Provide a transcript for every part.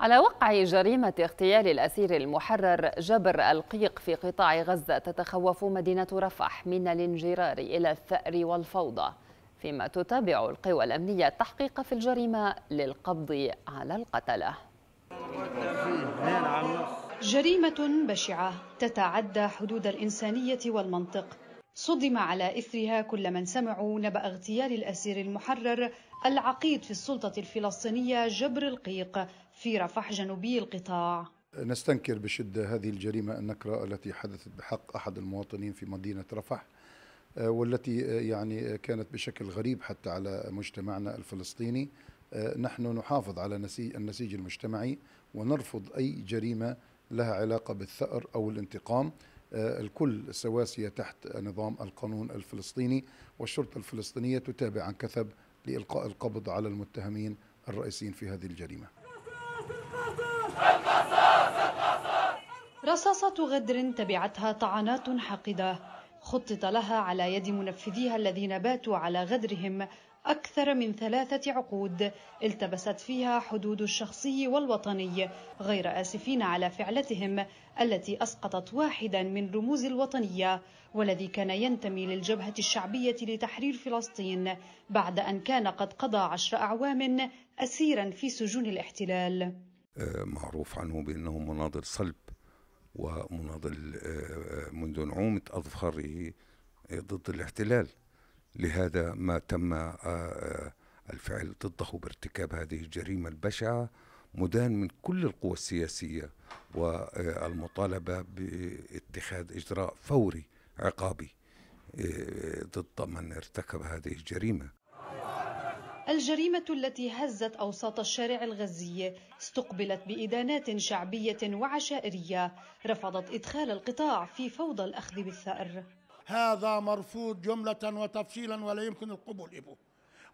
على وقع جريمة اغتيال الأسير المحرر جبر القيق في قطاع غزة تتخوف مدينة رفح من الانجرار إلى الثأر والفوضى فيما تتابع القوى الأمنية التحقيق في الجريمة للقبض على القتلة جريمة بشعة تتعدى حدود الإنسانية والمنطق صدم على إثرها كل من سمعوا نبأ اغتيال الأسير المحرر العقيد في السلطة الفلسطينية جبر القيق في رفح جنوبي القطاع نستنكر بشدة هذه الجريمة النكرة التي حدثت بحق أحد المواطنين في مدينة رفح آه، والتي آه، يعني آه، كانت بشكل غريب حتى على مجتمعنا الفلسطيني نحن نحافظ على النسيج المجتمعي ونرفض أي جريمة لها علاقة بالثأر أو الانتقام آه، الكل السواسية تحت نظام القانون الفلسطيني والشرطة الفلسطينية تتابع عن كثب لإلقاء القبض على المتهمين الرئيسيين في هذه الجريمة رصاصة غدر تبعتها طعنات حقده خطط لها على يد منفذيها الذين باتوا على غدرهم أكثر من ثلاثة عقود التبست فيها حدود الشخصي والوطني غير آسفين على فعلتهم التي أسقطت واحدا من رموز الوطنية والذي كان ينتمي للجبهة الشعبية لتحرير فلسطين بعد أن كان قد قضى عشر أعوام أسيرا في سجون الاحتلال آه، معروف عنه بأنه مناظر صلب ومناضل آه، منذ نعومة أظفاره آه، ضد الاحتلال لهذا ما تم آه، الفعل ضده بارتكاب هذه الجريمة البشعة مدان من كل القوى السياسية والمطالبة باتخاذ إجراء فوري عقابي ضد من ارتكب هذه الجريمة الجريمة التي هزت أوساط الشارع الغزي استقبلت بإدانات شعبية وعشائرية رفضت إدخال القطاع في فوضى الأخذ بالثأر هذا مرفوض جملة وتفصيلا ولا يمكن القبول به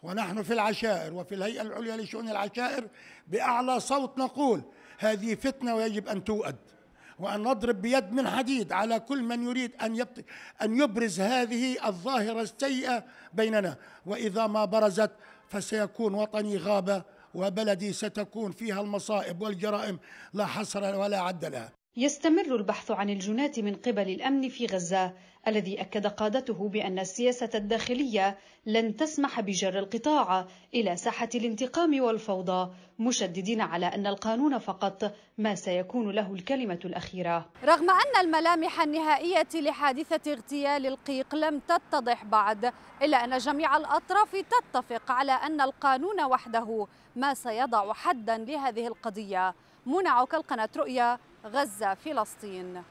ونحن في العشائر وفي الهيئة العليا لشؤون العشائر بأعلى صوت نقول هذه فتنة ويجب أن توأد وأن نضرب بيد من حديد على كل من يريد أن أن يبرز هذه الظاهرة السيئة بيننا وإذا ما برزت فسيكون وطني غابة وبلدي ستكون فيها المصائب والجرائم لا حصر ولا عد لها يستمر البحث عن الجنات من قبل الامن في غزه الذي اكد قادته بان السياسه الداخليه لن تسمح بجر القطاع الى ساحه الانتقام والفوضى مشددين على ان القانون فقط ما سيكون له الكلمه الاخيره رغم ان الملامح النهائيه لحادثه اغتيال القيق لم تتضح بعد الا ان جميع الاطراف تتفق على ان القانون وحده ما سيضع حدا لهذه القضيه منعك القناه رؤيا غزة فلسطين